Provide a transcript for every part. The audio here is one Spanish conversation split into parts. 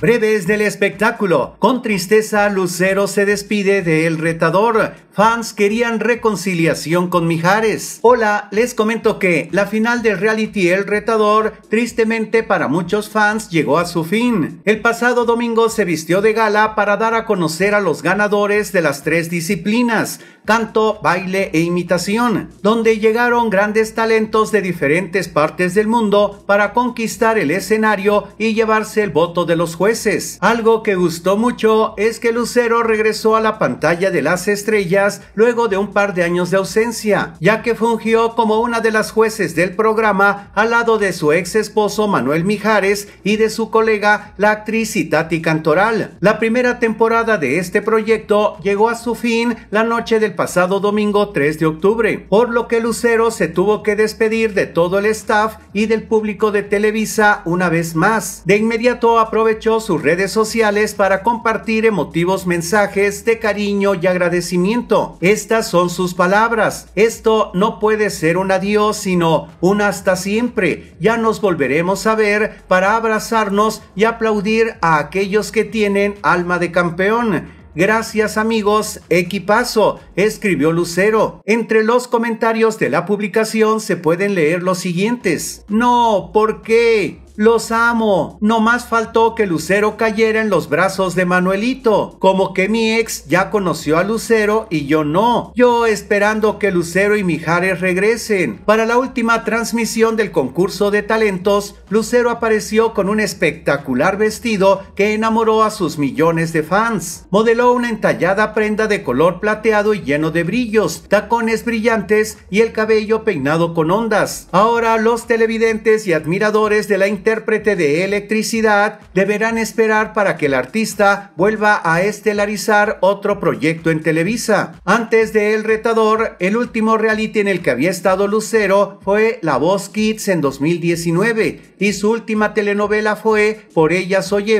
Breves del espectáculo. Con tristeza, Lucero se despide del retador Fans querían reconciliación con Mijares. Hola, les comento que la final de reality El Retador, tristemente para muchos fans, llegó a su fin. El pasado domingo se vistió de gala para dar a conocer a los ganadores de las tres disciplinas, canto, baile e imitación, donde llegaron grandes talentos de diferentes partes del mundo para conquistar el escenario y llevarse el voto de los jueces. Algo que gustó mucho es que Lucero regresó a la pantalla de las estrellas luego de un par de años de ausencia, ya que fungió como una de las jueces del programa al lado de su ex esposo Manuel Mijares y de su colega la actriz Itati Cantoral. La primera temporada de este proyecto llegó a su fin la noche del pasado domingo 3 de octubre, por lo que Lucero se tuvo que despedir de todo el staff y del público de Televisa una vez más. De inmediato aprovechó sus redes sociales para compartir emotivos mensajes de cariño y agradecimiento estas son sus palabras. Esto no puede ser un adiós, sino un hasta siempre. Ya nos volveremos a ver para abrazarnos y aplaudir a aquellos que tienen alma de campeón. Gracias amigos, equipazo, escribió Lucero. Entre los comentarios de la publicación se pueden leer los siguientes. No, ¿por qué? Los amo. No más faltó que Lucero cayera en los brazos de Manuelito. Como que mi ex ya conoció a Lucero y yo no. Yo esperando que Lucero y Mijares regresen. Para la última transmisión del concurso de talentos, Lucero apareció con un espectacular vestido que enamoró a sus millones de fans. Modeló una entallada prenda de color plateado y lleno de brillos, tacones brillantes y el cabello peinado con ondas. Ahora los televidentes y admiradores de la intérprete de electricidad deberán esperar para que el artista vuelva a estelarizar otro proyecto en Televisa. Antes de El Retador, el último reality en el que había estado Lucero fue La Voz Kids en 2019 y su última telenovela fue Por ella soy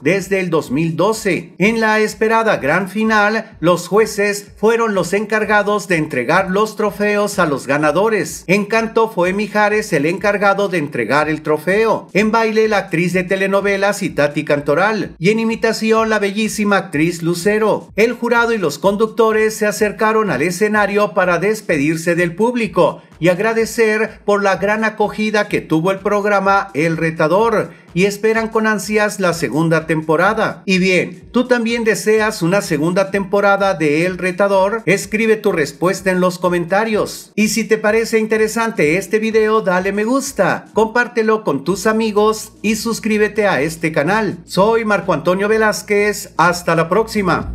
desde el 2012. En la esperada gran final, los jueces fueron los encargados de entregar los trofeos a los ganadores. canto fue Mijares el encargado de entregar el trofeo. En baile, la actriz de telenovelas Itati Cantoral y en imitación la bellísima actriz Lucero. El jurado y los conductores se acercaron al escenario para despedirse del público y agradecer por la gran acogida que tuvo el programa El Retador y esperan con ansias la segunda temporada. Y bien, ¿tú también deseas una segunda temporada de El Retador? Escribe tu respuesta en los comentarios. Y si te parece interesante este video, dale me gusta, compártelo con tus amigos y suscríbete a este canal. Soy Marco Antonio Velázquez, hasta la próxima.